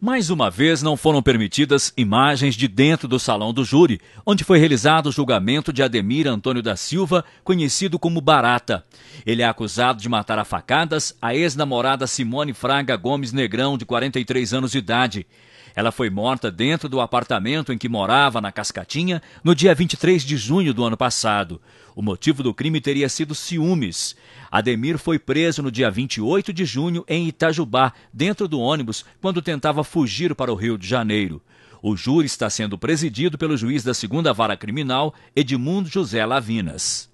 Mais uma vez não foram permitidas imagens de dentro do salão do júri, onde foi realizado o julgamento de Ademir Antônio da Silva, conhecido como Barata. Ele é acusado de matar a facadas a ex-namorada Simone Fraga Gomes Negrão, de 43 anos de idade. Ela foi morta dentro do apartamento em que morava na Cascatinha no dia 23 de junho do ano passado. O motivo do crime teria sido ciúmes. Ademir foi preso no dia 28 de junho em Itajubá, dentro do ônibus, quando tentava fugir para o Rio de Janeiro. O júri está sendo presidido pelo juiz da segunda vara criminal, Edmundo José Lavinas.